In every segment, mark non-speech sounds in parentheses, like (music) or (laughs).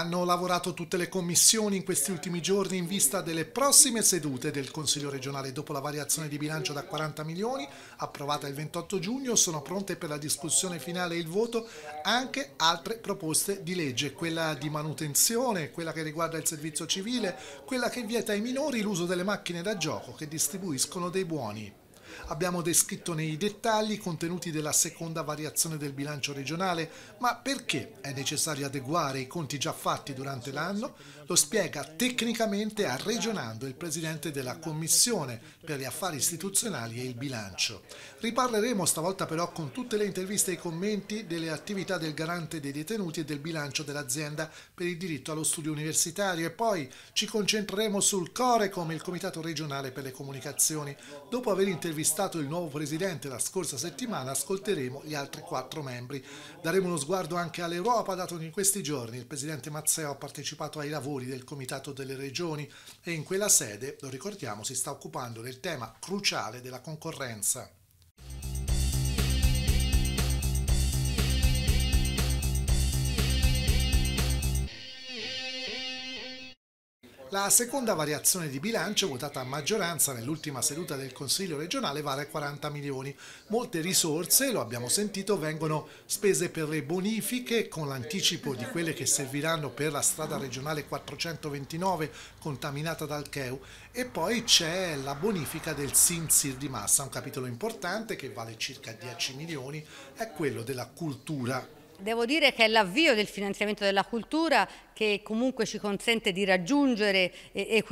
Hanno lavorato tutte le commissioni in questi ultimi giorni in vista delle prossime sedute del Consiglio regionale. Dopo la variazione di bilancio da 40 milioni, approvata il 28 giugno, sono pronte per la discussione finale e il voto anche altre proposte di legge, quella di manutenzione, quella che riguarda il servizio civile, quella che vieta ai minori l'uso delle macchine da gioco che distribuiscono dei buoni. Abbiamo descritto nei dettagli i contenuti della seconda variazione del bilancio regionale, ma perché è necessario adeguare i conti già fatti durante l'anno lo spiega tecnicamente a il presidente della Commissione per gli affari istituzionali e il bilancio. Riparleremo stavolta però con tutte le interviste e i commenti delle attività del garante dei detenuti e del bilancio dell'azienda per il diritto allo studio universitario e poi ci concentreremo sul Corecom, il Comitato regionale per le comunicazioni, dopo aver intervistato intervistato il nuovo presidente la scorsa settimana, ascolteremo gli altri quattro membri. Daremo uno sguardo anche all'Europa, dato che in questi giorni il presidente Mazzeo ha partecipato ai lavori del Comitato delle Regioni e in quella sede, lo ricordiamo, si sta occupando del tema cruciale della concorrenza. La seconda variazione di bilancio votata a maggioranza nell'ultima seduta del Consiglio regionale vale 40 milioni. Molte risorse, lo abbiamo sentito, vengono spese per le bonifiche con l'anticipo di quelle che serviranno per la strada regionale 429 contaminata dal CEU e poi c'è la bonifica del Sinsir di Massa, un capitolo importante che vale circa 10 milioni, è quello della cultura Devo dire che è l'avvio del finanziamento della cultura che comunque ci consente di raggiungere e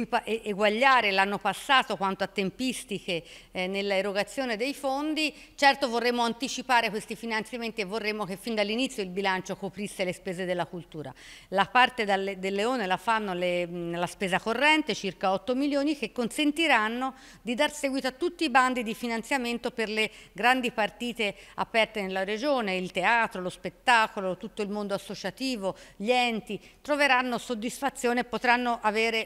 eguagliare l'anno passato quanto a tempistiche eh, nell'erogazione dei fondi. Certo vorremmo anticipare questi finanziamenti e vorremmo che fin dall'inizio il bilancio coprisse le spese della cultura. La parte dalle, del leone la fanno le, la spesa corrente, circa 8 milioni, che consentiranno di dar seguito a tutti i bandi di finanziamento per le grandi partite aperte nella regione, il teatro, lo spettacolo, spettacolo, tutto il mondo associativo, gli enti, troveranno soddisfazione e potranno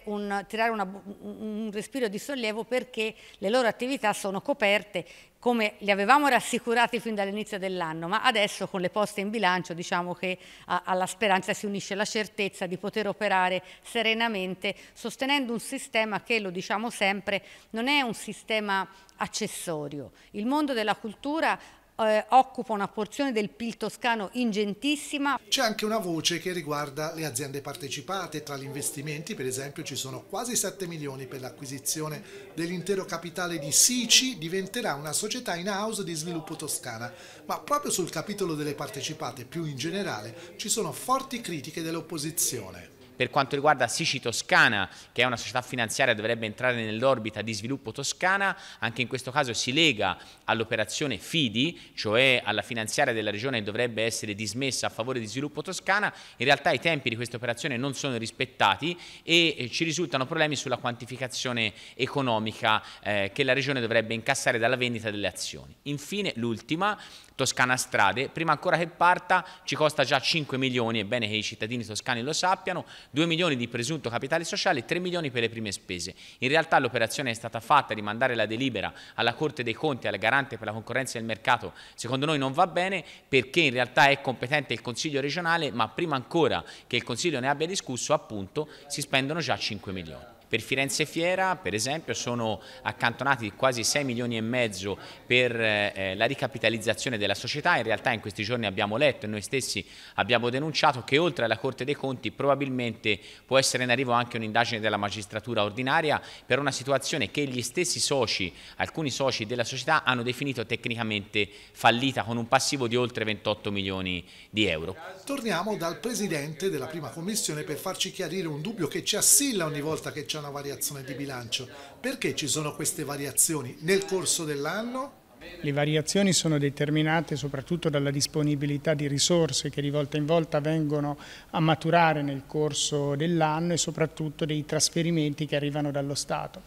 un, tirare una, un respiro di sollievo perché le loro attività sono coperte come li avevamo rassicurati fin dall'inizio dell'anno, ma adesso con le poste in bilancio diciamo che a, alla speranza si unisce la certezza di poter operare serenamente sostenendo un sistema che, lo diciamo sempre, non è un sistema accessorio. Il mondo della cultura eh, occupa una porzione del PIL toscano ingentissima. C'è anche una voce che riguarda le aziende partecipate, tra gli investimenti per esempio ci sono quasi 7 milioni per l'acquisizione dell'intero capitale di Sici, diventerà una società in house di sviluppo toscana, ma proprio sul capitolo delle partecipate più in generale ci sono forti critiche dell'opposizione. Per quanto riguarda Sici Toscana, che è una società finanziaria che dovrebbe entrare nell'orbita di sviluppo toscana, anche in questo caso si lega all'operazione FIDI, cioè alla finanziaria della regione che dovrebbe essere dismessa a favore di sviluppo toscana, in realtà i tempi di questa operazione non sono rispettati e eh, ci risultano problemi sulla quantificazione economica eh, che la regione dovrebbe incassare dalla vendita delle azioni. Infine l'ultima, Toscana Strade, prima ancora che parta ci costa già 5 milioni, è bene che i cittadini toscani lo sappiano, 2 milioni di presunto capitale sociale e 3 milioni per le prime spese. In realtà l'operazione è stata fatta di mandare la delibera alla Corte dei Conti, al garante per la concorrenza del mercato, secondo noi non va bene perché in realtà è competente il Consiglio regionale, ma prima ancora che il Consiglio ne abbia discusso appunto si spendono già 5 milioni. Per Firenze Fiera, per esempio, sono accantonati quasi 6 milioni e mezzo per eh, eh, la ricapitalizzazione della società. In realtà in questi giorni abbiamo letto e noi stessi abbiamo denunciato che oltre alla Corte dei Conti probabilmente può essere in arrivo anche un'indagine della magistratura ordinaria per una situazione che gli stessi soci, alcuni soci della società, hanno definito tecnicamente fallita con un passivo di oltre 28 milioni di euro. Torniamo dal Presidente della Prima Commissione per farci chiarire un dubbio che ci assilla ogni volta che ci una variazione di bilancio. Perché ci sono queste variazioni nel corso dell'anno? Le variazioni sono determinate soprattutto dalla disponibilità di risorse che di volta in volta vengono a maturare nel corso dell'anno e soprattutto dei trasferimenti che arrivano dallo Stato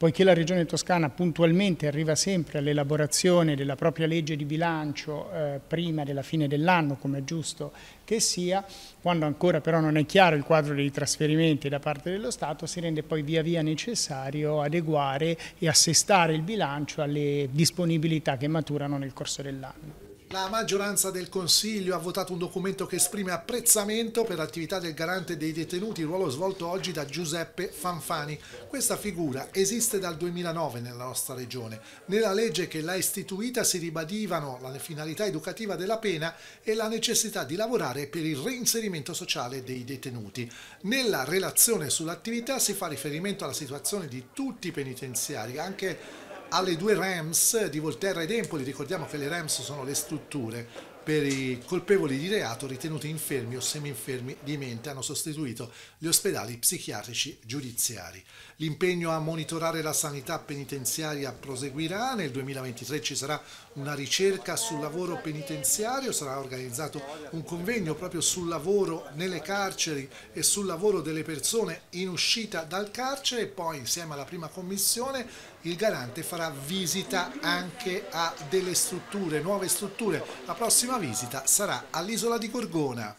poiché la Regione Toscana puntualmente arriva sempre all'elaborazione della propria legge di bilancio eh, prima della fine dell'anno, come è giusto che sia, quando ancora però non è chiaro il quadro dei trasferimenti da parte dello Stato, si rende poi via via necessario adeguare e assestare il bilancio alle disponibilità che maturano nel corso dell'anno. La maggioranza del Consiglio ha votato un documento che esprime apprezzamento per l'attività del garante dei detenuti, ruolo svolto oggi da Giuseppe Fanfani. Questa figura esiste dal 2009 nella nostra regione. Nella legge che l'ha istituita si ribadivano la finalità educativa della pena e la necessità di lavorare per il reinserimento sociale dei detenuti. Nella relazione sull'attività si fa riferimento alla situazione di tutti i penitenziari, anche alle due REMS di Volterra ed Empoli, ricordiamo che le REMS sono le strutture per i colpevoli di reato ritenuti infermi o semi-infermi di mente hanno sostituito gli ospedali psichiatrici giudiziari. L'impegno a monitorare la sanità penitenziaria proseguirà, nel 2023 ci sarà una ricerca sul lavoro penitenziario, sarà organizzato un convegno proprio sul lavoro nelle carceri e sul lavoro delle persone in uscita dal carcere e poi insieme alla prima commissione il garante farà visita anche a delle strutture, nuove strutture. La prossima visita sarà all'isola di Gorgona.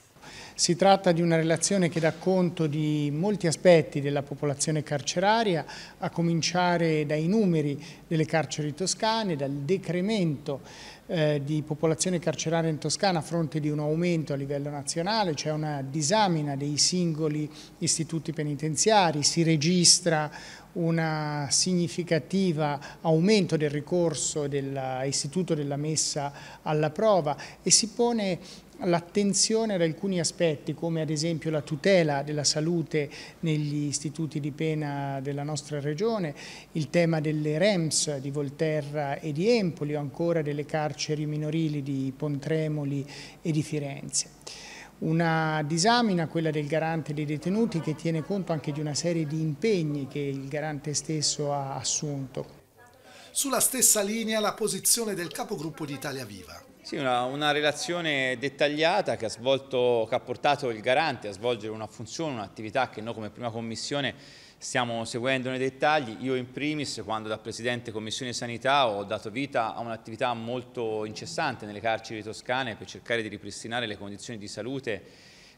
Si tratta di una relazione che dà conto di molti aspetti della popolazione carceraria, a cominciare dai numeri delle carceri toscane, dal decremento eh, di popolazione carceraria in Toscana a fronte di un aumento a livello nazionale, c'è cioè una disamina dei singoli istituti penitenziari, si registra un significativo aumento del ricorso dell'istituto della messa alla prova e si pone l'attenzione ad alcuni aspetti come ad esempio la tutela della salute negli istituti di pena della nostra regione, il tema delle REMS di Volterra e di Empoli o ancora delle carceri minorili di Pontremoli e di Firenze una disamina, quella del garante dei detenuti, che tiene conto anche di una serie di impegni che il garante stesso ha assunto. Sulla stessa linea la posizione del capogruppo di Italia Viva. Sì, una, una, relazione dettagliata che ha, svolto, che ha portato il garante a svolgere una funzione, un'attività che noi come prima commissione stiamo seguendo nei dettagli. Io in primis, quando da Presidente Commissione Sanità ho dato vita a un'attività molto incessante nelle carceri toscane per cercare di ripristinare le condizioni di salute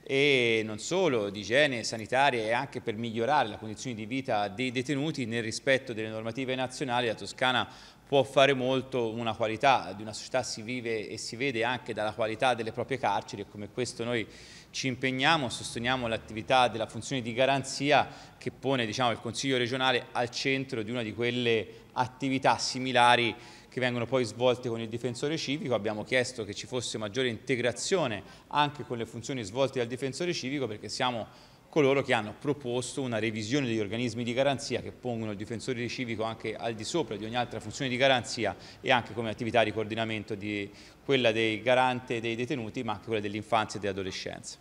e non solo di igiene sanitaria e anche per migliorare la condizione di vita dei detenuti nel rispetto delle normative nazionali la Toscana può fare molto una qualità di una società si vive e si vede anche dalla qualità delle proprie carceri e come questo noi ci impegniamo, sosteniamo l'attività della funzione di garanzia che pone diciamo, il Consiglio regionale al centro di una di quelle attività similari che vengono poi svolte con il difensore civico, abbiamo chiesto che ci fosse maggiore integrazione anche con le funzioni svolte dal difensore civico perché siamo coloro che hanno proposto una revisione degli organismi di garanzia che pongono il difensore civico anche al di sopra di ogni altra funzione di garanzia e anche come attività di coordinamento di quella dei garante dei detenuti ma anche quella dell'infanzia e dell'adolescenza.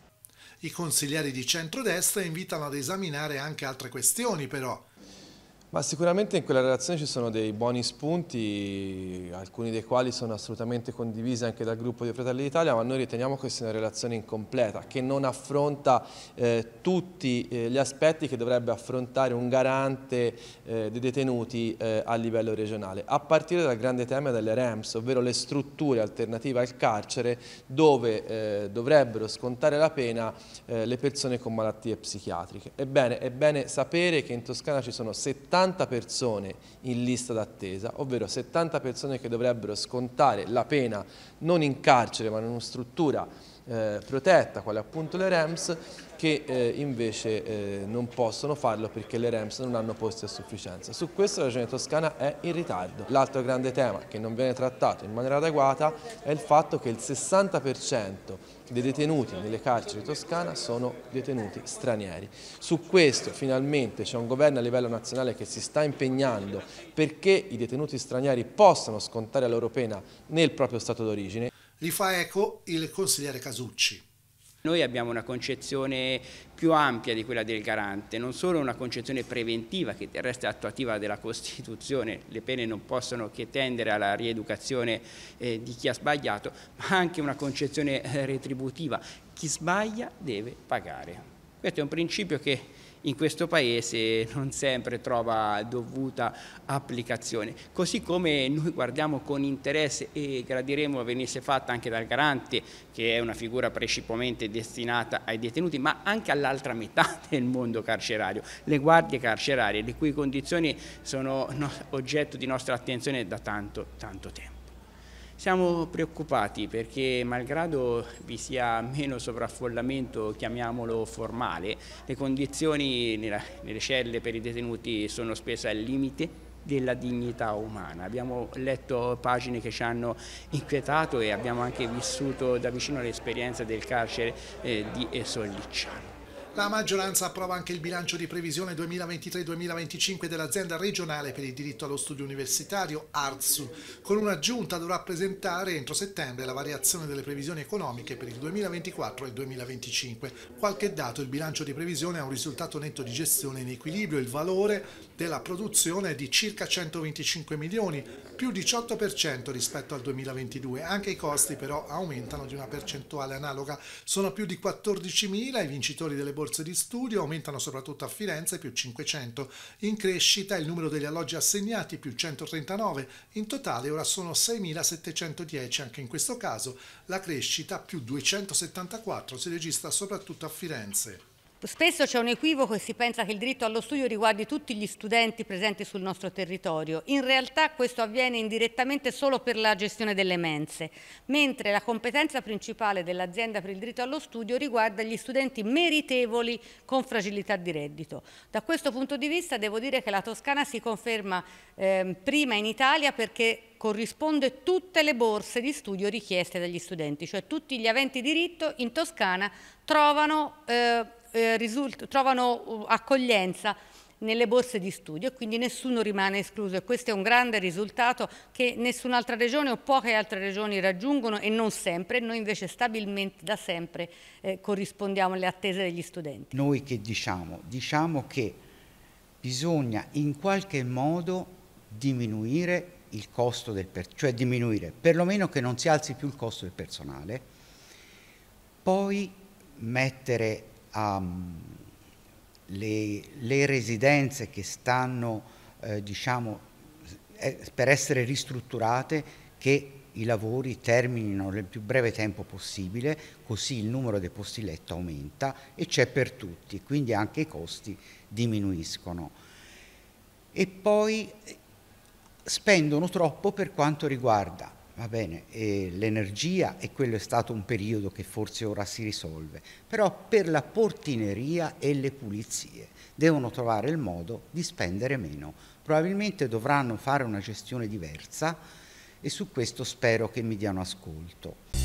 I consiglieri di centrodestra invitano ad esaminare anche altre questioni però, ma sicuramente in quella relazione ci sono dei buoni spunti, alcuni dei quali sono assolutamente condivisi anche dal gruppo di Fratelli d'Italia, ma noi riteniamo che sia una relazione incompleta, che non affronta eh, tutti eh, gli aspetti che dovrebbe affrontare un garante eh, dei detenuti eh, a livello regionale, a partire dal grande tema delle REMS, ovvero le strutture alternative al carcere dove eh, dovrebbero scontare la pena eh, le persone con malattie psichiatriche. Ebbene, è bene sapere che in Toscana ci sono 70 70 persone in lista d'attesa, ovvero 70 persone che dovrebbero scontare la pena non in carcere ma in una struttura eh, protetta, quale appunto le REMS, che eh, invece eh, non possono farlo perché le REMS non hanno posti a sufficienza. Su questo la Regione Toscana è in ritardo. L'altro grande tema che non viene trattato in maniera adeguata è il fatto che il 60% dei detenuti nelle carceri toscana sono detenuti stranieri. Su questo finalmente c'è un governo a livello nazionale che si sta impegnando perché i detenuti stranieri possano scontare la loro pena nel proprio stato d'origine. Li fa eco il consigliere Casucci. Noi abbiamo una concezione più ampia di quella del garante, non solo una concezione preventiva che del resto è attuativa della Costituzione, le pene non possono che tendere alla rieducazione eh, di chi ha sbagliato, ma anche una concezione eh, retributiva, chi sbaglia deve pagare. Questo è un principio che in questo Paese non sempre trova dovuta applicazione. Così come noi guardiamo con interesse e gradiremo venisse fatta anche dal garante, che è una figura principalmente destinata ai detenuti, ma anche all'altra metà (laughs) del mondo carcerario, le guardie carcerarie, le cui condizioni sono oggetto di nostra attenzione da tanto, tanto tempo. Siamo preoccupati perché malgrado vi sia meno sovraffollamento, chiamiamolo formale, le condizioni nella, nelle celle per i detenuti sono spese al limite della dignità umana. Abbiamo letto pagine che ci hanno inquietato e abbiamo anche vissuto da vicino l'esperienza del carcere eh, di Sollicciano. La maggioranza approva anche il bilancio di previsione 2023-2025 dell'azienda regionale per il diritto allo studio universitario ARSU, con un'aggiunta dovrà presentare entro settembre la variazione delle previsioni economiche per il 2024 e il 2025. Qualche dato il bilancio di previsione ha un risultato netto di gestione in equilibrio, il valore della produzione è di circa 125 milioni, più 18% rispetto al 2022. Anche i costi però aumentano di una percentuale analoga, sono più di 14 mila i vincitori delle borse borse di studio aumentano soprattutto a Firenze più 500. In crescita il numero degli alloggi assegnati più 139, in totale ora sono 6.710, anche in questo caso la crescita più 274 si registra soprattutto a Firenze. Spesso c'è un equivoco e si pensa che il diritto allo studio riguardi tutti gli studenti presenti sul nostro territorio. In realtà questo avviene indirettamente solo per la gestione delle mense, mentre la competenza principale dell'azienda per il diritto allo studio riguarda gli studenti meritevoli con fragilità di reddito. Da questo punto di vista devo dire che la Toscana si conferma eh, prima in Italia perché corrisponde tutte le borse di studio richieste dagli studenti, cioè tutti gli aventi diritto in Toscana trovano eh, eh, trovano uh, accoglienza nelle borse di studio e quindi nessuno rimane escluso e questo è un grande risultato che nessun'altra regione o poche altre regioni raggiungono e non sempre, noi invece stabilmente da sempre eh, corrispondiamo alle attese degli studenti. Noi che diciamo? Diciamo che bisogna in qualche modo diminuire il costo del personale, cioè diminuire, perlomeno che non si alzi più il costo del personale, poi mettere um, le, le, residenze che stanno, eh, diciamo, eh, per essere ristrutturate, che i lavori terminino nel più breve tempo possibile, così il numero dei posti letto aumenta e c'è per tutti, quindi anche i costi diminuiscono. E poi eh, spendono troppo per quanto riguarda Va bene, l'energia e quello è stato un periodo che forse ora si risolve, però per la portineria e le pulizie devono trovare il modo di spendere meno. Probabilmente dovranno fare una gestione diversa e su questo spero che mi diano ascolto.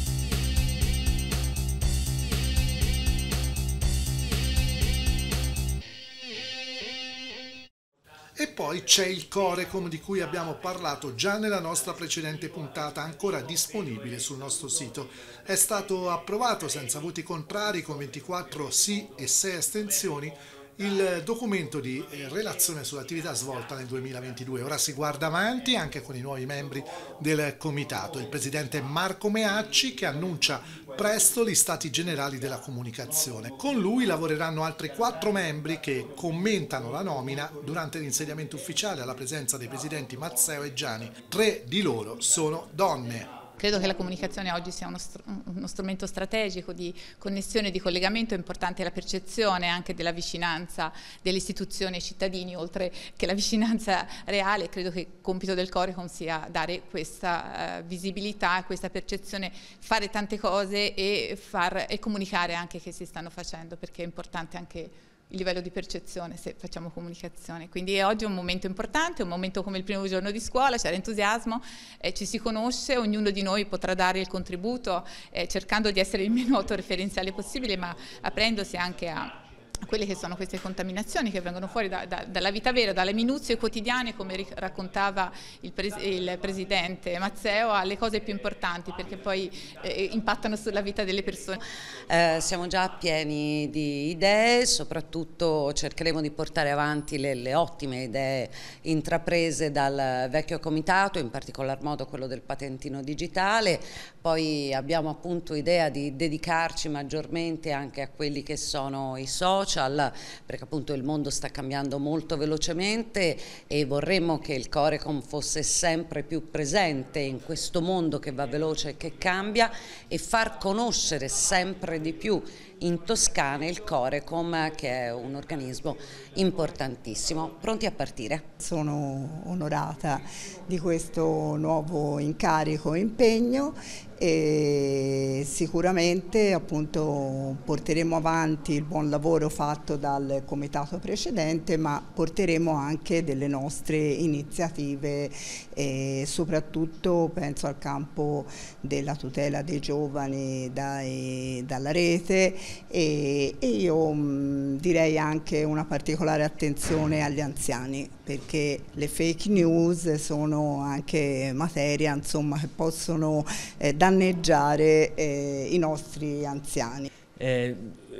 poi c'è il Corecom di cui abbiamo parlato già nella nostra precedente puntata, ancora disponibile sul nostro sito. È stato approvato senza voti contrari con 24 sì e 6 astensioni il documento di eh, relazione sull'attività svolta nel 2022. Ora si guarda avanti anche con i nuovi membri del comitato. Il presidente Marco Meacci che annuncia presto gli stati generali della comunicazione. Con lui lavoreranno altri quattro membri che commentano la nomina durante l'insediamento ufficiale alla presenza dei presidenti Mazzeo e Gianni. Tre di loro sono donne. Credo che la comunicazione oggi sia uno, str uno strumento strategico di connessione, e di collegamento, è importante la percezione anche della vicinanza delle istituzioni ai cittadini, oltre che la vicinanza reale, credo che il compito del Corecon sia dare questa uh, visibilità, questa percezione, fare tante cose e, far, e comunicare anche che si stanno facendo, perché è importante anche il livello di percezione se facciamo comunicazione. Quindi oggi è un momento importante, un momento come il primo giorno di scuola, c'è l'entusiasmo, eh, ci si conosce, ognuno di noi potrà dare il contributo eh, cercando di essere il meno (laughs) autoreferenziale possibile, ma aprendosi anche a quelle che sono queste contaminazioni che vengono fuori da, da, dalla vita vera, dalle minuzie quotidiane, come raccontava il, pres il, Presidente Mazzeo, alle cose più importanti perché poi eh, impattano sulla vita delle persone. Eh, siamo già pieni di idee, soprattutto cercheremo di portare avanti le, le, ottime idee intraprese dal vecchio comitato, in particolar modo quello del patentino digitale, poi abbiamo appunto idea di dedicarci maggiormente anche a quelli che sono i social, social perché appunto il mondo sta cambiando molto velocemente e vorremmo che il Corecom fosse sempre più presente in questo mondo che va veloce e che cambia e far conoscere sempre di più in Toscana il Corecom che è un organismo importantissimo. Pronti a partire? Sono onorata di questo nuovo incarico e impegno e sicuramente appunto, porteremo avanti il buon lavoro fatto dal comitato precedente ma porteremo anche delle nostre iniziative e soprattutto penso al campo della tutela dei giovani dai, dalla rete e, e io mh, mm, direi anche una particolare attenzione agli anziani perché le fake news sono anche materia insomma, che possono eh, danneggiare eh, i nostri anziani. Eh,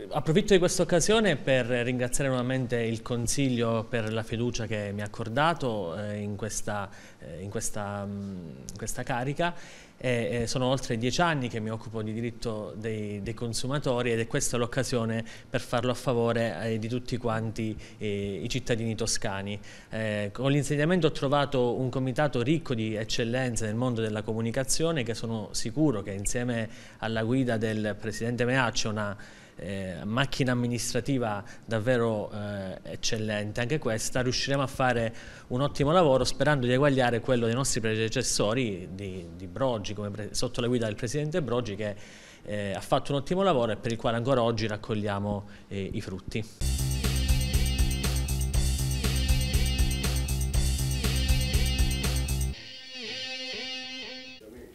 approfitto di questa occasione per ringraziare nuovamente il Consiglio per la fiducia che mi ha accordato eh, in questa, eh, in questa, in mm, questa carica e, e sono oltre dieci anni che mi occupo di diritto dei, dei consumatori ed è questa l'occasione per farlo a favore eh, di tutti quanti eh, i cittadini toscani. Eh, con l'insediamento ho trovato un comitato ricco di eccellenze nel mondo della comunicazione che sono sicuro che insieme alla guida del Presidente Meaccio, una eh, macchina amministrativa davvero eh, eccellente anche questa, riusciremo a fare un ottimo lavoro sperando di eguagliare quello dei nostri predecessori di, di Brogi, sotto la guida del Presidente Brogi che eh, ha fatto un ottimo lavoro e per il quale ancora oggi raccogliamo eh, i frutti.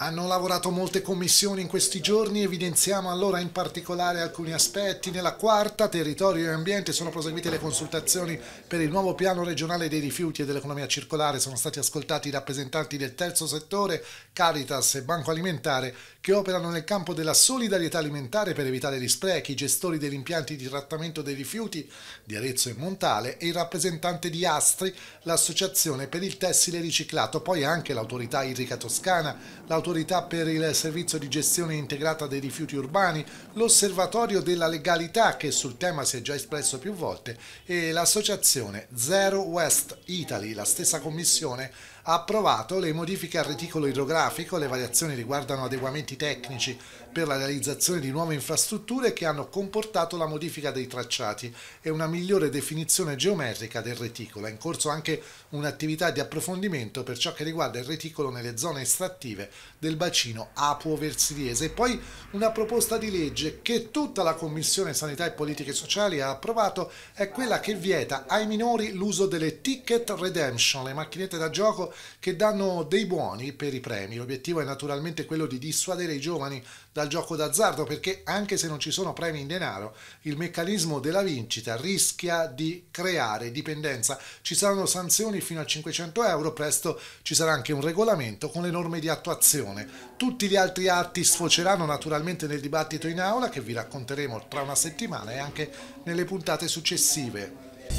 Hanno lavorato molte commissioni in questi giorni, evidenziamo allora in particolare alcuni aspetti. Nella quarta, territorio e ambiente, sono proseguite le consultazioni per il nuovo piano regionale dei rifiuti e dell'economia circolare. Sono stati ascoltati i rappresentanti del terzo settore, Caritas e Banco Alimentare, che operano nel campo della solidarietà alimentare per evitare gli sprechi, i gestori degli impianti di trattamento dei rifiuti di Arezzo e Montale e il rappresentante di Astri, l'associazione per il tessile riciclato, poi anche l'autorità idrica toscana, l'autorità l'Autorità per il Servizio di Gestione Integrata dei Rifiuti Urbani, l'Osservatorio della Legalità che sul tema si è già espresso più volte e l'associazione Zero West Italy, la stessa commissione, ha approvato le modifiche al reticolo idrografico, le variazioni riguardano adeguamenti tecnici per la realizzazione di nuove infrastrutture che hanno comportato la modifica dei tracciati e una migliore definizione geometrica del reticolo. È in corso anche un'attività di approfondimento per ciò che riguarda il reticolo nelle zone estrattive del bacino Apuo-Versiliese e poi una proposta di legge che tutta la Commissione Sanità e Politiche Sociali ha approvato è quella che vieta ai minori l'uso delle ticket redemption, le macchinette da gioco che danno dei buoni per i premi. L'obiettivo è naturalmente quello di dissuadere i giovani dal gioco d'azzardo perché anche se non ci sono premi in denaro, il meccanismo della vincita rischia di creare dipendenza. Ci saranno sanzioni fino a 500 euro, presto ci sarà anche un regolamento con le norme di attuazione. Tutti gli altri atti sfoceranno naturalmente nel dibattito in aula che vi racconteremo tra una settimana e anche nelle puntate successive.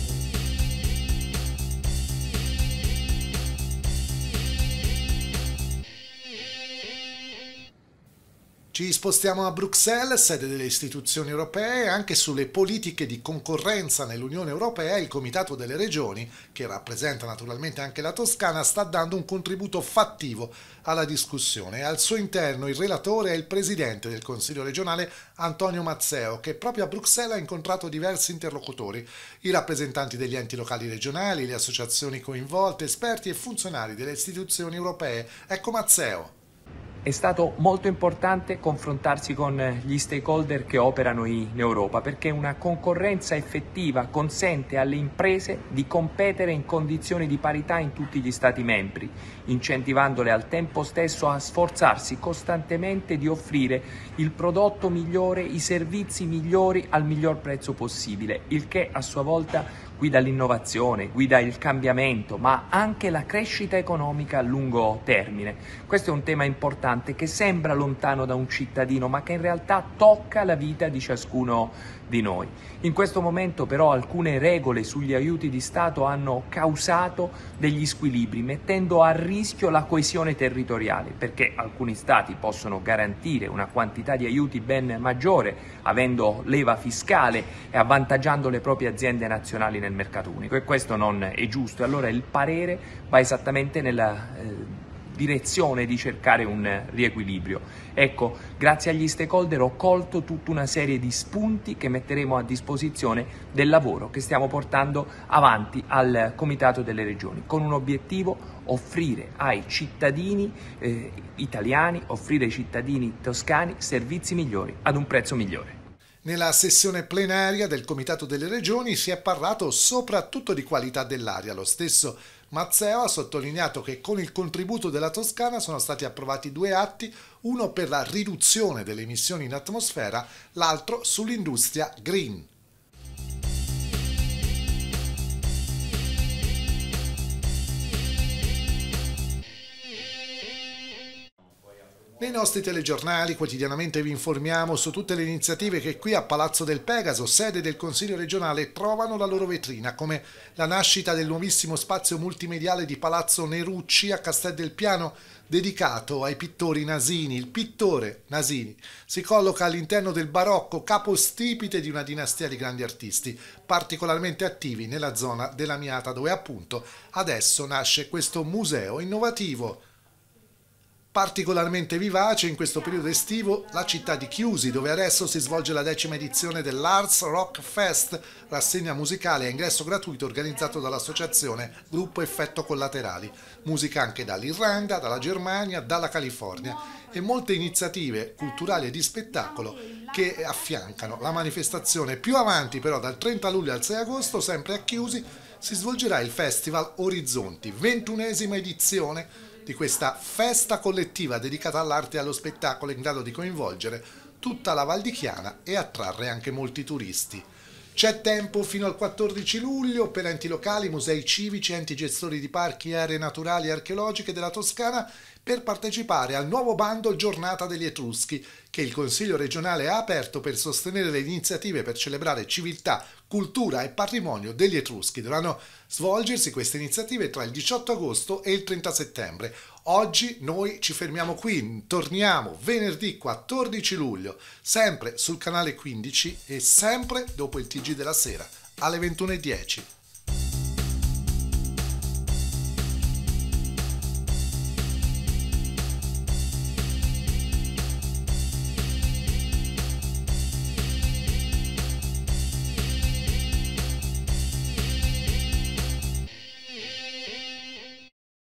Ci spostiamo a Bruxelles, sede delle istituzioni europee, anche sulle politiche di concorrenza nell'Unione Europea il Comitato delle Regioni, che rappresenta naturalmente anche la Toscana, sta dando un contributo fattivo alla discussione. Al suo interno il relatore è il presidente del Consiglio regionale Antonio Mazzeo, che proprio a Bruxelles ha incontrato diversi interlocutori, i rappresentanti degli enti locali regionali, le associazioni coinvolte, esperti e funzionari delle istituzioni europee. Ecco Mazzeo è stato molto importante confrontarsi con gli stakeholder che operano in Europa perché una concorrenza effettiva consente alle imprese di competere in condizioni di parità in tutti gli Stati membri, incentivandole al tempo stesso a sforzarsi costantemente di offrire il prodotto migliore, i servizi migliori al miglior prezzo possibile, il che a sua volta guida l'innovazione, guida il cambiamento, ma anche la crescita economica a lungo termine. Questo è un tema importante che sembra lontano da un cittadino, ma che in realtà tocca la vita di ciascuno di noi. In questo momento però alcune regole sugli aiuti di Stato hanno causato degli squilibri, mettendo a rischio la coesione territoriale, perché alcuni Stati possono garantire una quantità di aiuti ben maggiore, avendo leva fiscale e avvantaggiando le proprie aziende nazionali nel mercato unico e questo non è giusto. E Allora il parere va esattamente nella... Eh, direzione di cercare un riequilibrio. Ecco, grazie agli stakeholder ho colto tutta una serie di spunti che metteremo a disposizione del lavoro che stiamo portando avanti al Comitato delle Regioni, con un obiettivo offrire ai cittadini eh, italiani, offrire ai cittadini toscani servizi migliori ad un prezzo migliore. Nella sessione plenaria del Comitato delle Regioni si è parlato soprattutto di qualità dell'aria. Lo stesso Mazzeo ha sottolineato che con il contributo della Toscana sono stati approvati due atti, uno per la riduzione delle emissioni in atmosfera, l'altro sull'industria green. Nei nostri telegiornali quotidianamente vi informiamo su tutte le iniziative che qui a Palazzo del Pegaso, sede del Consiglio regionale, trovano la loro vetrina, come la nascita del nuovissimo spazio multimediale di Palazzo Nerucci a Castel del Piano, dedicato ai pittori Nasini. Il pittore Nasini si colloca all'interno del barocco capostipite di una dinastia di grandi artisti, particolarmente attivi nella zona della Miata, dove appunto adesso nasce questo museo innovativo Particolarmente vivace in questo periodo estivo la città di Chiusi, dove adesso si svolge la decima edizione dell'Arts Rock Fest, rassegna musicale a ingresso gratuito organizzato dall'associazione Gruppo Effetto Collaterali. Musica anche dall'Irlanda, dalla Germania, dalla California e molte iniziative culturali e di spettacolo che affiancano la manifestazione. Più avanti però dal 30 luglio al 6 agosto, sempre a Chiusi, si svolgerà il Festival Orizzonti, ventunesima edizione di questa festa collettiva dedicata all'arte e allo spettacolo in grado di coinvolgere tutta la Val di Chiana e attrarre anche molti turisti. C'è tempo fino al 14 luglio per enti locali, musei civici, enti gestori di parchi aree naturali e archeologiche della Toscana per partecipare al nuovo bando Giornata degli Etruschi, che il Consiglio regionale ha aperto per sostenere le iniziative per celebrare civiltà, cultura e patrimonio degli Etruschi. Dovranno svolgersi queste iniziative tra il 18 agosto e il 30 settembre. Oggi noi ci fermiamo qui, torniamo venerdì 14 luglio, sempre sul canale 15 e sempre dopo il TG della sera alle 21.10.